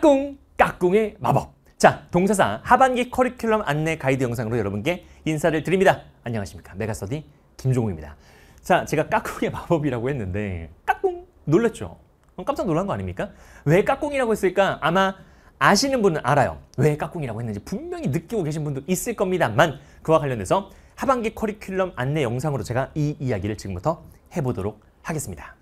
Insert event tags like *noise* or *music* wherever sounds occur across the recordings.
까꿍 까꿍의 마법 자 동사사 하반기 커리큘럼 안내 가이드 영상으로 여러분께 인사를 드립니다 안녕하십니까 메가스터디 김종욱입니다자 제가 까꿍의 마법이라고 했는데 까꿍 놀랐죠 깜짝 놀란 거 아닙니까 왜 까꿍이라고 했을까 아마 아시는 분은 알아요 왜 까꿍이라고 했는지 분명히 느끼고 계신 분도 있을 겁니다만 그와 관련해서 하반기 커리큘럼 안내 영상으로 제가 이 이야기를 지금부터 해보도록 하겠습니다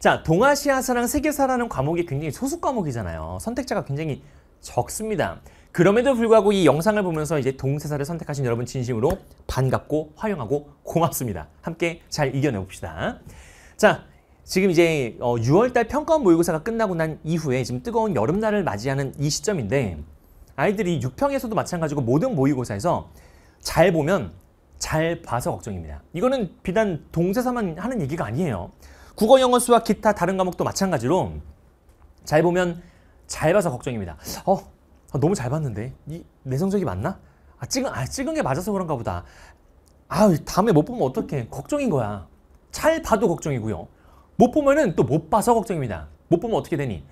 자, 동아시아사랑 세계사라는 과목이 굉장히 소수 과목이잖아요. 선택자가 굉장히 적습니다. 그럼에도 불구하고 이 영상을 보면서 이제 동세사를 선택하신 여러분 진심으로 반갑고 화영하고 고맙습니다. 함께 잘 이겨내 봅시다. 자, 지금 이제 어, 6월달 평가원 모의고사가 끝나고 난 이후에 지금 뜨거운 여름날을 맞이하는 이 시점인데 아이들이 6평에서도 마찬가지고 모든 모의고사에서 잘 보면 잘 봐서 걱정입니다. 이거는 비단 동세사만 하는 얘기가 아니에요. 국어, 영어, 수학, 기타 다른 과목도 마찬가지로 잘 보면 잘 봐서 걱정입니다. 어, 아, 너무 잘 봤는데 이, 내 성적이 맞나? 아, 찍은, 아, 찍은 게 맞아서 그런가 보다. 아, 다음에 못 보면 어떡해. 걱정인 거야. 잘 봐도 걱정이고요. 못 보면은 또 못 봐서 걱정입니다. 못 보면 어떻게 되니?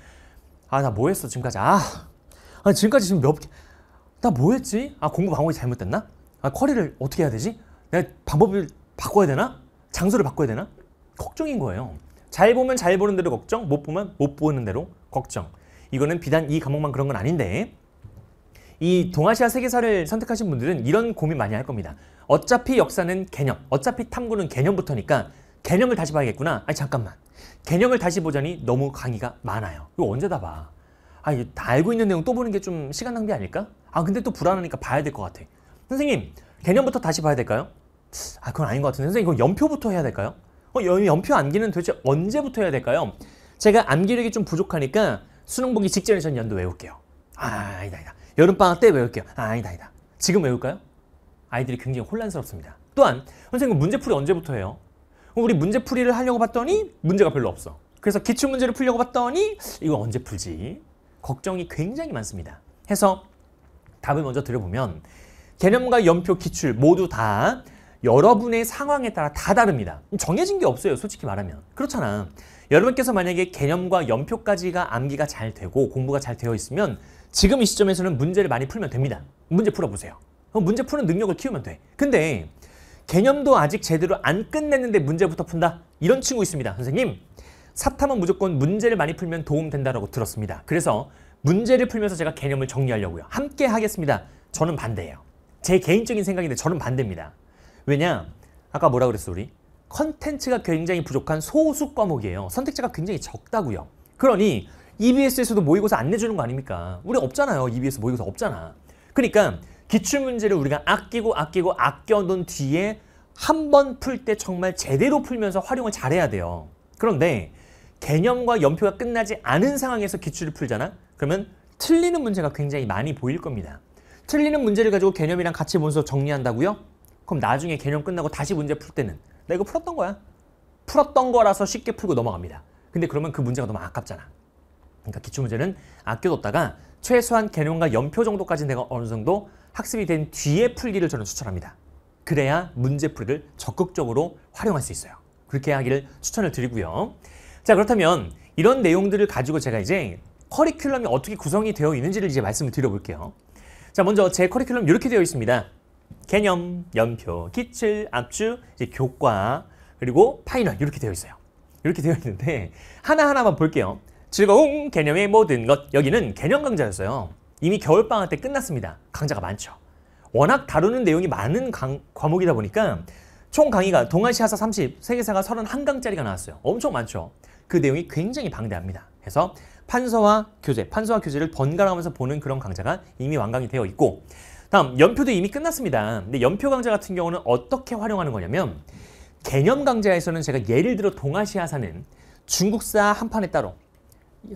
아, 나 뭐 했어, 지금까지. 아, 아니, 지금까지 지금 몇 개. 나 뭐 했지? 아, 공부 방법이 잘못됐나? 아, 커리를 어떻게 해야 되지? 내가 방법을 바꿔야 되나? 장소를 바꿔야 되나? 걱정인 거예요. 잘 보면 잘 보는 대로 걱정, 못 보면 못 보는 대로 걱정. 이거는 비단 이 과목만 그런 건 아닌데 이 동아시아 세계사를 선택하신 분들은 이런 고민 많이 할 겁니다. 어차피 역사는 개념, 어차피 탐구는 개념부터니까 개념을 다시 봐야겠구나. 아니 잠깐만. 개념을 다시 보자니 너무 강의가 많아요. 이거 언제 다 봐? 아, 이거 다 알고 있는 내용 또 보는 게 좀 시간 낭비 아닐까? 아, 근데 또 불안하니까 봐야 될 것 같아. 선생님, 개념부터 다시 봐야 될까요? 아, 그건 아닌 것 같은데. 선생님, 이거 연표부터 해야 될까요? 어, 연표 암기는 도대체 언제부터 해야 될까요? 제가 암기력이 좀 부족하니까 수능 보기 직전에 전 연도 외울게요. 아, 아니다, 아니다. 여름방학 때 외울게요. 아, 아니다, 아니다. 지금 외울까요? 아이들이 굉장히 혼란스럽습니다. 또한 선생님 문제풀이 언제부터 해요? 우리 문제풀이를 하려고 봤더니 문제가 별로 없어. 그래서 기출문제를 풀려고 봤더니 이거 언제 풀지? 걱정이 굉장히 많습니다. 해서 답을 먼저 드려보면 개념과 연표, 기출 모두 다 여러분의 상황에 따라 다 다릅니다. 정해진 게 없어요, 솔직히 말하면. 그렇잖아. 여러분께서 만약에 개념과 연표까지가 암기가 잘 되고 공부가 잘 되어 있으면 지금 이 시점에서는 문제를 많이 풀면 됩니다. 문제 풀어보세요. 문제 푸는 능력을 키우면 돼. 근데 개념도 아직 제대로 안 끝냈는데 문제부터 푼다? 이런 친구 있습니다. 선생님, 사탐은 무조건 문제를 많이 풀면 도움된다라고 들었습니다. 그래서 문제를 풀면서 제가 개념을 정리하려고요. 함께 하겠습니다. 저는 반대예요. 제 개인적인 생각인데 저는 반대입니다. 왜냐? 아까 뭐라 그랬어 우리? 컨텐츠가 굉장히 부족한 소수 과목이에요. 선택지가 굉장히 적다고요. 그러니 EBS에서도 모의고사 안 내주는 거 아닙니까? 우리 없잖아요. EBS 모의고사 없잖아. 그러니까 기출문제를 우리가 아끼고 아끼고 아껴놓은 뒤에 한 번 풀 때 정말 제대로 풀면서 활용을 잘해야 돼요. 그런데 개념과 연표가 끝나지 않은 상황에서 기출을 풀잖아? 그러면 틀리는 문제가 굉장히 많이 보일 겁니다. 틀리는 문제를 가지고 개념이랑 같이 문서 정리한다고요? 그럼 나중에 개념 끝나고 다시 문제 풀 때는 나 이거 풀었던 거야. 풀었던 거라서 쉽게 풀고 넘어갑니다. 근데 그러면 그 문제가 너무 아깝잖아. 그러니까 기출문제는 아껴뒀다가 최소한 개념과 연표 정도까지 내가 어느 정도 학습이 된 뒤에 풀기를 저는 추천합니다. 그래야 문제풀이를 적극적으로 활용할 수 있어요. 그렇게 하기를 추천을 드리고요. 자 그렇다면 이런 내용들을 가지고 제가 이제 커리큘럼이 어떻게 구성이 되어 있는지를 이제 말씀을 드려볼게요. 자 먼저 제 커리큘럼 이렇게 되어 있습니다. 개념, 연표, 기출, 압주, 이제 교과, 그리고 파이널 이렇게 되어 있어요. 이렇게 되어 있는데 하나하나만 볼게요. 즐거운 개념의 모든 것. 여기는 개념 강좌였어요. 이미 겨울방학 때 끝났습니다. 강좌가 많죠. 워낙 다루는 내용이 많은 강, 과목이다 보니까 총 강의가 동아시아사 30, 세계사가 31강짜리가 나왔어요. 엄청 많죠. 그 내용이 굉장히 방대합니다. 그래서 판서와 교재, 판서와 교재를 번갈아가면서 보는 그런 강좌가 이미 완강이 되어 있고 다음 연표도 이미 끝났습니다. 근데 연표 강좌 같은 경우는 어떻게 활용하는 거냐면 개념 강좌에서는 제가 예를 들어 동아시아사는 중국사 한 판에 따로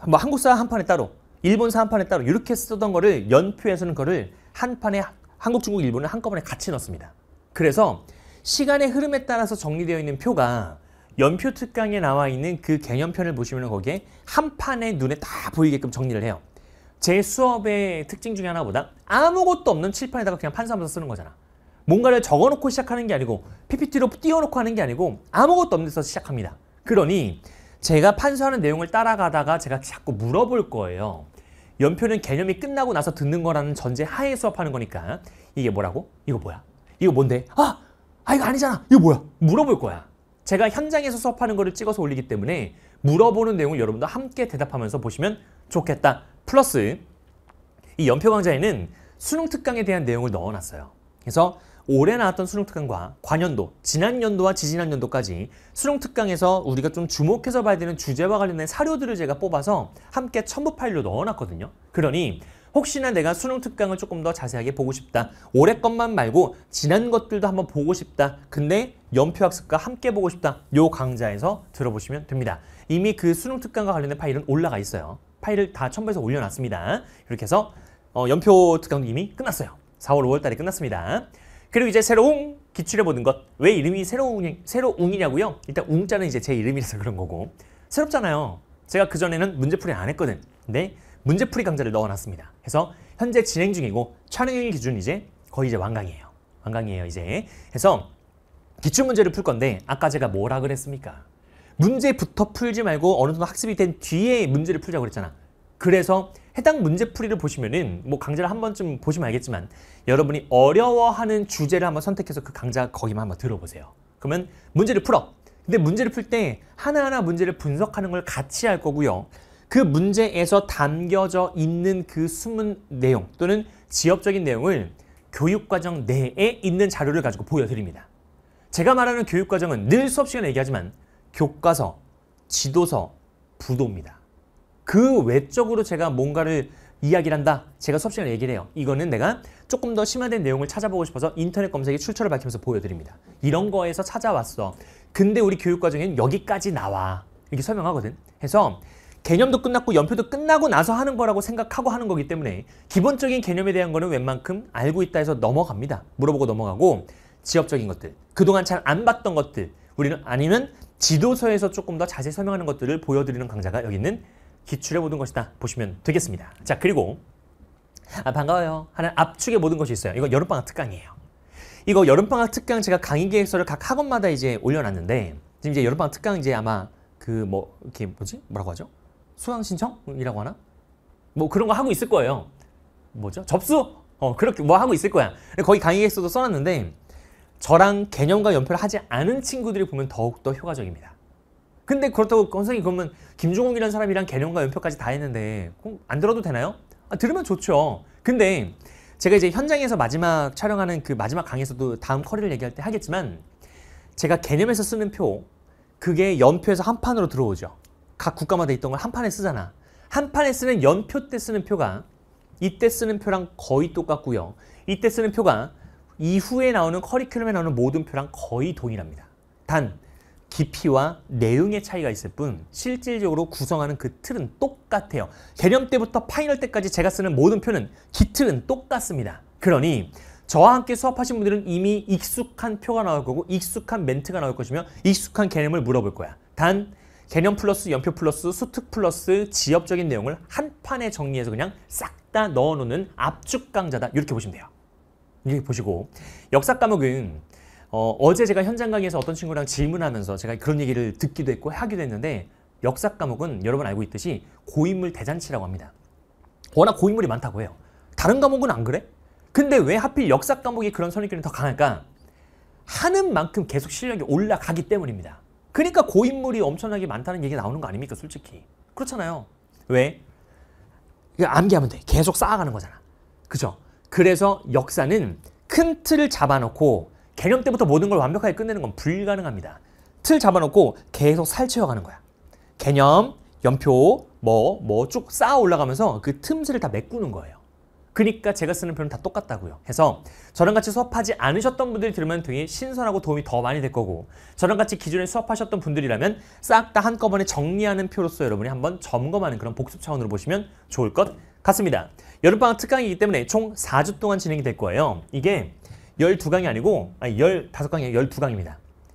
뭐 한국사 한 판에 따로 일본사 한 판에 따로 이렇게 쓰던 거를 연표에서는 그거를 한 판에 한국, 중국, 일본을 한꺼번에 같이 넣습니다. 그래서 시간의 흐름에 따라서 정리되어 있는 표가 연표 특강에 나와 있는 그 개념편을 보시면 거기에 한 판에 눈에 다 보이게끔 정리를 해요. 제 수업의 특징 중에 하나보다 아무것도 없는 칠판에다가 그냥 판사하면서 쓰는 거잖아. 뭔가를 적어놓고 시작하는 게 아니고 PPT로 띄워놓고 하는 게 아니고 아무것도 없는 데서 시작합니다. 그러니 제가 판서하는 내용을 따라가다가 제가 자꾸 물어볼 거예요. 연표는 개념이 끝나고 나서 듣는 거라는 전제 하에 수업하는 거니까 이게 뭐라고? 이거 뭐야? 이거 뭔데? 아! 아 이거 아니잖아! 이거 뭐야? 물어볼 거야. 제가 현장에서 수업하는 거를 찍어서 올리기 때문에 물어보는 내용을 여러분도 함께 대답하면서 보시면 좋겠다. 플러스 이 연표 강좌에는 수능 특강에 대한 내용을 넣어놨어요. 그래서 올해 나왔던 수능 특강과 관연도, 지난 연도와 지지난 연도까지 수능 특강에서 우리가 좀 주목해서 봐야 되는 주제와 관련된 사료들을 제가 뽑아서 함께 첨부 파일로 넣어놨거든요. 그러니 혹시나 내가 수능 특강을 조금 더 자세하게 보고 싶다. 올해 것만 말고 지난 것들도 한번 보고 싶다. 근데 연표 학습과 함께 보고 싶다. 요 강좌에서 들어보시면 됩니다. 이미 그 수능 특강과 관련된 파일은 올라가 있어요. 파일을 다 첨부해서 올려놨습니다. 이렇게 해서 어, 연표 특강도 이미 끝났어요. 4월, 5월 달에 끝났습니다. 그리고 이제 새로운 기출해보는 것. 왜 이름이 새로운, 새로운이냐고요? 일단 웅자는 이제 제 이름이라서 그런 거고. 새롭잖아요. 제가 그전에는 문제풀이 안 했거든. 근데 문제풀이 강좌를 넣어놨습니다. 그래서 현재 진행 중이고 촬영일 기준 이제 거의 이제 완강이에요. 완강이에요 이제. 그래서 기출 문제를 풀 건데 아까 제가 뭐라 그랬습니까? 문제부터 풀지 말고 어느 정도 학습이 된 뒤에 문제를 풀자고 그랬잖아. 그래서 해당 문제풀이를 보시면은 뭐 강좌를 한 번쯤 보시면 알겠지만 여러분이 어려워하는 주제를 한번 선택해서 그 강좌 거기만 한번 들어보세요. 그러면 문제를 풀어. 근데 문제를 풀 때 하나하나 문제를 분석하는 걸 같이 할 거고요. 그 문제에서 담겨져 있는 그 숨은 내용 또는 지엽적인 내용을 교육과정 내에 있는 자료를 가지고 보여드립니다. 제가 말하는 교육과정은 늘 수업 시간에 얘기하지만 교과서, 지도서, 부도입니다. 그 외적으로 제가 뭔가를 이야기를 한다. 제가 수업 시간에 얘기를 해요. 이거는 내가 조금 더 심화된 내용을 찾아보고 싶어서 인터넷 검색에 출처를 밝히면서 보여드립니다. 이런 거에서 찾아왔어. 근데 우리 교육과정에는 여기까지 나와. 이렇게 설명하거든. 해서 개념도 끝났고 연표도 끝나고 나서 하는 거라고 생각하고 하는 거기 때문에 기본적인 개념에 대한 거는 웬만큼 알고 있다 해서 넘어갑니다. 물어보고 넘어가고 지역적인 것들, 그동안 잘 안 봤던 것들, 우리는 아니면 지도서에서 조금 더 자세히 설명하는 것들을 보여드리는 강좌가 여기 있는 기출의 모든 것이다 보시면 되겠습니다. 자 그리고 아, 반가워요. 하는 압축의 모든 것이 있어요. 이거 여름방학 특강이에요. 이거 여름방학 특강 제가 강의 계획서를 각 학원마다 이제 올려놨는데 지금 이제 여름방학 특강 이제 아마 그 뭐 이렇게 뭐지 뭐라고 하죠? 수강 신청이라고 하나? 뭐 그런 거 하고 있을 거예요. 뭐죠? 접수? 어 그렇게 뭐 하고 있을 거야. 거기 강의에서도 써놨는데 저랑 개념과 연표를 하지 않은 친구들이 보면 더욱더 효과적입니다. 근데 그렇다고 선생님 그러면 김종욱이라는 사람이랑 개념과 연표까지 다 했는데 안 들어도 되나요? 아, 들으면 좋죠. 근데 제가 이제 현장에서 마지막 촬영하는 그 마지막 강에서도 다음 커리를 얘기할 때 하겠지만 제가 개념에서 쓰는 표 그게 연표에서 한 판으로 들어오죠. 각 국가마다 있던 걸 한 판에 쓰잖아. 한 판에 쓰는 연표 때 쓰는 표가 이때 쓰는 표랑 거의 똑같고요. 이때 쓰는 표가 이후에 나오는 커리큘럼에 나오는 모든 표랑 거의 동일합니다. 단 깊이와 내용의 차이가 있을 뿐 실질적으로 구성하는 그 틀은 똑같아요. 개념 때부터 파이널 때까지 제가 쓰는 모든 표는 기틀은 똑같습니다. 그러니 저와 함께 수업하신 분들은 이미 익숙한 표가 나올 거고 익숙한 멘트가 나올 것이며 익숙한 개념을 물어볼 거야. 단 개념 플러스 연표 플러스 수특 플러스 지엽적인 내용을 한 판에 정리해서 그냥 싹 다 넣어놓는 압축 강좌다 이렇게 보시면 돼요. 이렇게 보시고 역사 과목은 어, 제 제가 현장 강의에서 어떤 친구랑 질문하면서 제가 그런 얘기를 듣기도 했고 하기도 했는데 역사 과목은 여러분 알고 있듯이 고인물 대잔치라고 합니다. 워낙 고인물이 많다고 해요. 다른 과목은 안 그래? 근데 왜 하필 역사 과목이 그런 선입견이 더 강할까? 하는 만큼 계속 실력이 올라가기 때문입니다. 그러니까 고인물이 엄청나게 많다는 얘기 가 나오는 거 아닙니까 솔직히. 그렇잖아요. 왜? 그 암기하면 돼. 계속 쌓아가는 거잖아. 그죠? 그래서 역사는 큰 틀을 잡아놓고 개념 때부터 모든 걸 완벽하게 끝내는 건 불가능합니다. 틀 잡아놓고 계속 살채워가는 거야. 개념, 연표, 뭐, 뭐 쭉 쌓아 올라가면서 그 틈새를 다 메꾸는 거예요. 그러니까 제가 쓰는 표현은 다 똑같다고요. 해서 저랑 같이 수업하지 않으셨던 분들이 들으면 되게 신선하고 도움이 더 많이 될 거고 저랑 같이 기존에 수업하셨던 분들이라면 싹 다 한꺼번에 정리하는 표로서 여러분이 한번 점검하는 그런 복습 차원으로 보시면 좋을 것 같습니다. 여름방학 특강이기 때문에 총 4주 동안 진행이 될 거예요. 이게 12강이 아니고 아니 15강이 12강입니다.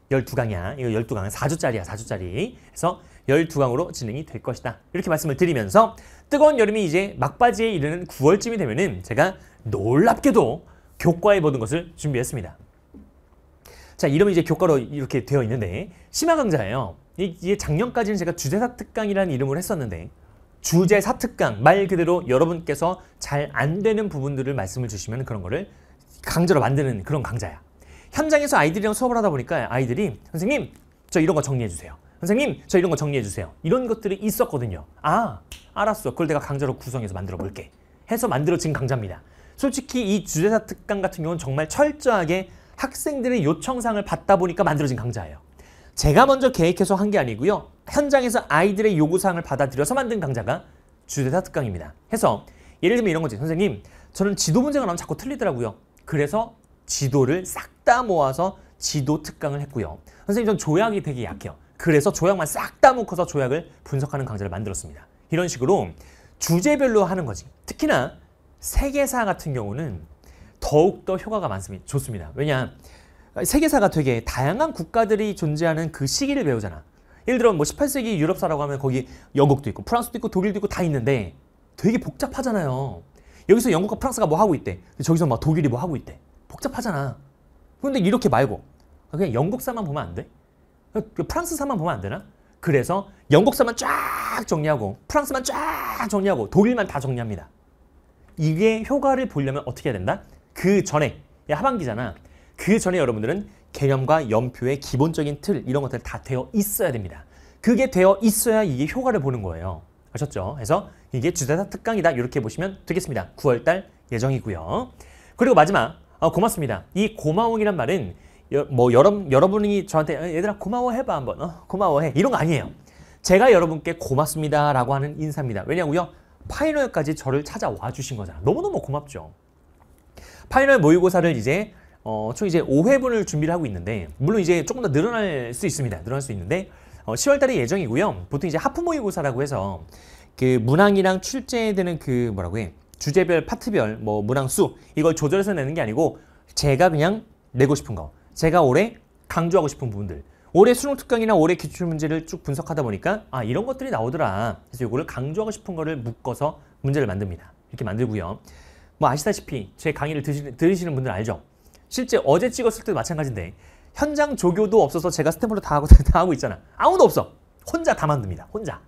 12강이야. 이거 12강. 4주짜리야. 4주짜리. 그래서 12강으로 진행이 될 것이다. 이렇게 말씀을 드리면서 뜨거운 여름이 이제 막바지에 이르는 9월쯤이 되면은 제가 놀랍게도 교과에 보는 것을 준비했습니다. 자, 이러면 이제 교과로 이렇게 되어 있는데 심화 강좌예요. 이게 작년까지는 제가 주제사 특강이라는 이름으로 했었는데 주제 사특강 말 그대로 여러분께서 잘 안 되는 부분들을 말씀을 주시면 그런 거를 강좌로 만드는 그런 강좌야. 현장에서 아이들이랑 수업을 하다 보니까 아이들이 선생님 저 이런 거 정리해 주세요. 선생님 저 이런 거 정리해 주세요. 이런 것들이 있었거든요. 아 알았어. 그걸 내가 강좌로 구성해서 만들어 볼게. 해서 만들어진 강좌입니다. 솔직히 이 주제사 특강 같은 경우는 정말 철저하게 학생들의 요청상을 받다 보니까 만들어진 강좌예요. 제가 먼저 계획해서 한 게 아니고요. 현장에서 아이들의 요구사항을 받아들여서 만든 강좌가 주제사 특강입니다. 해서 예를 들면 이런 거지. 선생님, 저는 지도 문제가 나오면 자꾸 틀리더라고요. 그래서 지도를 싹 다 모아서 지도 특강을 했고요. 선생님, 전 조약이 되게 약해요. 그래서 조약만 싹 다 묶어서 조약을 분석하는 강좌를 만들었습니다. 이런 식으로 주제별로 하는 거지. 특히나 세계사 같은 경우는 더욱더 효과가 많습니다. 좋습니다. 왜냐, 그러니까 세계사가 되게 다양한 국가들이 존재하는 그 시기를 배우잖아. 예를 들어 뭐 18세기 유럽사라고 하면 거기 영국도 있고 프랑스도 있고 독일도 있고 다 있는데 되게 복잡하잖아요. 여기서 영국과 프랑스가 뭐 하고 있대. 저기서 막 독일이 뭐 하고 있대. 복잡하잖아. 그런데 이렇게 말고 아, 그냥 영국사만 보면 안 돼? 그 프랑스사만 보면 안 되나? 그래서 영국사만 쫙 정리하고 프랑스만 쫙 정리하고 독일만 다 정리합니다. 이게 효과를 보려면 어떻게 해야 된다? 그 전에 하반기잖아. 그 전에 여러분들은 개념과 연표의 기본적인 틀 이런 것들 다 되어 있어야 됩니다. 그게 되어 있어야 이게 효과를 보는 거예요. 아셨죠? 그래서 이게 주제사 특강이다 이렇게 보시면 되겠습니다. 9월달 예정이고요. 그리고 마지막 어, 고맙습니다. 이 고마움이란 말은 여, 뭐 여러, 여러분이 저한테 어, 얘들아 고마워해봐 한번 어, 고마워해 이런 거 아니에요. 제가 여러분께 고맙습니다 라고 하는 인사입니다. 왜냐고요? 파이널까지 저를 찾아와 주신 거잖아. 너무너무 고맙죠. 파이널 모의고사를 이제 어, 총 이제 5회분을 준비를 하고 있는데 물론 이제 조금 더 늘어날 수 있습니다. 늘어날 수 있는데 어, 10월 달에 예정이고요. 보통 이제 하프 모의고사라고 해서 그 문항이랑 출제되는 그 뭐라고 해 주제별 파트별 뭐 문항 수 이걸 조절해서 내는 게 아니고 제가 그냥 내고 싶은 거 제가 올해 강조하고 싶은 부분들 올해 수능 특강이나 올해 기출 문제를 쭉 분석하다 보니까 아 이런 것들이 나오더라 그래서 이거를 강조하고 싶은 거를 묶어서 문제를 만듭니다 이렇게 만들고요 뭐 아시다시피 제 강의를 들으시는 분들 알죠 실제 어제 찍었을 때도 마찬가지인데 현장 조교도 없어서 제가 스탬프로 다 하고 *laughs* 다 하고 있잖아. 아무도 없어. 혼자 다 만듭니다. 혼자.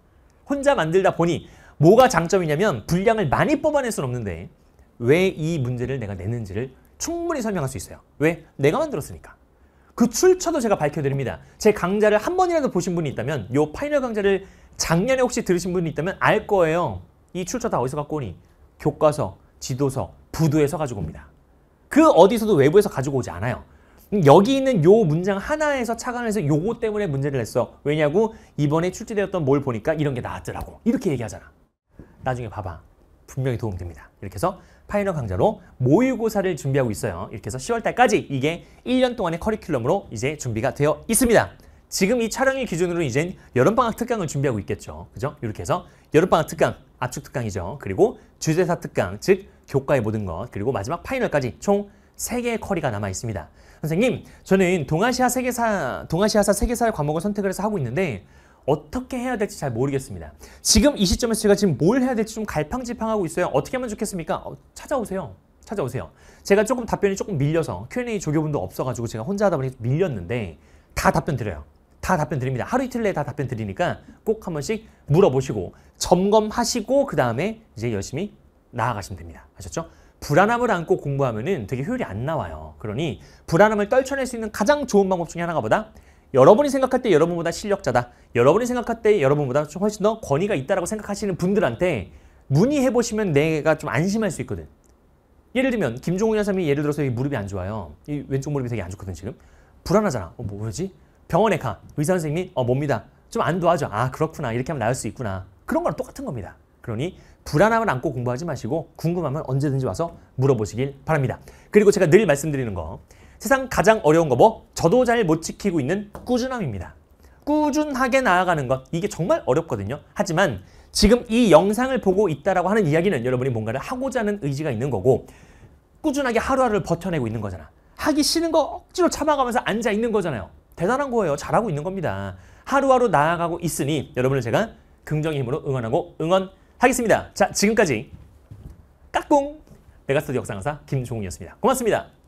혼자 만들다 보니 뭐가 장점이냐면 분량을 많이 뽑아낼 수는 없는데 왜 이 문제를 내가 냈는지를 충분히 설명할 수 있어요. 왜? 내가 만들었으니까. 그 출처도 제가 밝혀드립니다. 제 강좌를 한 번이라도 보신 분이 있다면 요 파이널 강좌를 작년에 혹시 들으신 분이 있다면 알 거예요. 이 출처 다 어디서 갖고 오니? 교과서, 지도서, 부두에서 가지고 옵니다. 그 어디서도 외부에서 가지고 오지 않아요. 음, 여기 있는 요 문장 하나에서 착안해서 요거 때문에 문제를 냈어. 왜냐고? 이번에 출제되었던 뭘 보니까 이런 게 나왔더라고. 이렇게 얘기하잖아. 나중에 봐봐. 분명히 도움됩니다. 이렇게 해서 파이널 강좌로 모의고사를 준비하고 있어요. 이렇게 해서 10월달까지 이게 1년 동안의 커리큘럼으로 이제 준비가 되어 있습니다. 지금 이 촬영일 기준으로 이젠 여름방학 특강을 준비하고 있겠죠. 그죠? 이렇게 해서 여름방학 특강, 압축 특강이죠. 그리고 주제사 특강, 즉 교과의 모든 것, 그리고 마지막 파이널까지 총 3개의 커리가 남아 있습니다. 선생님, 저는 동아시아 세계사, 동아시아사 세계사를 과목을 선택을 해서 하고 있는데 어떻게 해야 될지 잘 모르겠습니다. 지금 이 시점에서 제가 지금 뭘 해야 될지 좀 갈팡질팡하고 있어요. 어떻게 하면 좋겠습니까? 어, 찾아오세요. 찾아오세요. 제가 조금 답변이 조금 밀려서 Q&A 조교분도 없어가지고 제가 혼자 하다 보니 밀렸는데 다 답변 드려요. 다 답변 드립니다. 하루 이틀 내에 다 답변 드리니까 꼭 한 번씩 물어보시고 점검하시고 그 다음에 이제 열심히 나아가시면 됩니다. 아셨죠? 불안함을 안고 공부하면 되게 효율이 안 나와요. 그러니 불안함을 떨쳐낼 수 있는 가장 좋은 방법 중에 하나가 뭐다? 여러분이 생각할 때 여러분보다 실력자다. 여러분이 생각할 때 여러분보다 훨씬 더 권위가 있다라고 생각하시는 분들한테 문의해 보시면 내가 좀 안심할 수 있거든. 예를 들면 김종훈 여사님이 예를 들어서 무릎이 안 좋아요. 이 왼쪽 무릎이 되게 안 좋거든 지금. 불안하잖아. 어, 뭐 뭐지? 병원에 가. 의사 선생님이 어, 뭡니다. 좀 안 도와줘. 아, 그렇구나. 이렇게 하면 나을 수 있구나. 그런 거랑 똑같은 겁니다. 그러니 불안함을 안고 공부하지 마시고 궁금하면 언제든지 와서 물어보시길 바랍니다. 그리고 제가 늘 말씀드리는 거 세상 가장 어려운 거 뭐? 저도 잘 못 지키고 있는 꾸준함입니다. 꾸준하게 나아가는 것 이게 정말 어렵거든요. 하지만 지금 이 영상을 보고 있다라고 하는 이야기는 여러분이 뭔가를 하고자 하는 의지가 있는 거고 꾸준하게 하루하루를 버텨내고 있는 거잖아. 하기 싫은 거 억지로 참아가면서 앉아 있는 거잖아요. 대단한 거예요. 잘하고 있는 겁니다. 하루하루 나아가고 있으니 여러분을 제가 긍정의 힘으로 응원하고 응원 하겠습니다. 자, 지금까지 까꿍 메가스터디 역사 강사 김종훈이었습니다. 고맙습니다.